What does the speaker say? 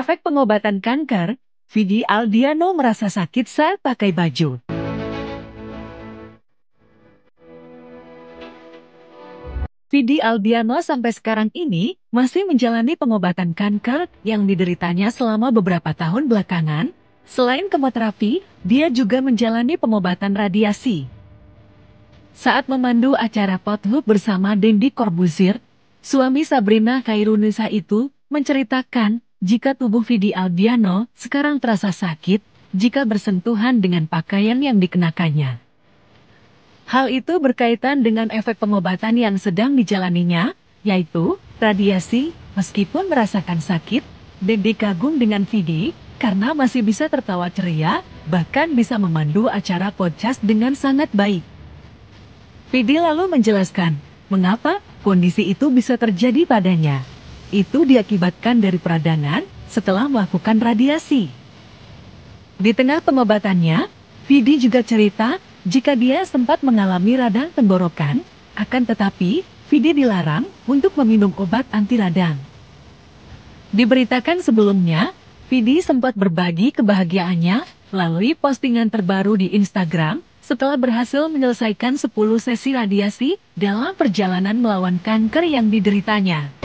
efek pengobatan kanker, Vidi Aldiano merasa sakit saat pakai baju. Vidi Aldiano sampai sekarang ini masih menjalani pengobatan kanker yang dideritanya selama beberapa tahun belakangan. Selain kemoterapi, dia juga menjalani pengobatan radiasi. Saat memandu acara potluck bersama Dendi Corbuzier, suami Sabrina Khairunisa itu menceritakan jika tubuh Vidi Aldiano sekarang terasa sakit, jika bersentuhan dengan pakaian yang dikenakannya. Hal itu berkaitan dengan efek pengobatan yang sedang dijalaninya, yaitu radiasi, meskipun merasakan sakit, Dede kagum dengan Vidi karena masih bisa tertawa ceria, bahkan bisa memandu acara podcast dengan sangat baik. Vidi lalu menjelaskan mengapa kondisi itu bisa terjadi padanya itu diakibatkan dari peradangan setelah melakukan radiasi. Di tengah pengobatannya, Vidi juga cerita jika dia sempat mengalami radang tenggorokan, akan tetapi Vidi dilarang untuk meminum obat anti radang. Diberitakan sebelumnya, Vidi sempat berbagi kebahagiaannya melalui postingan terbaru di Instagram setelah berhasil menyelesaikan 10 sesi radiasi dalam perjalanan melawan kanker yang dideritanya.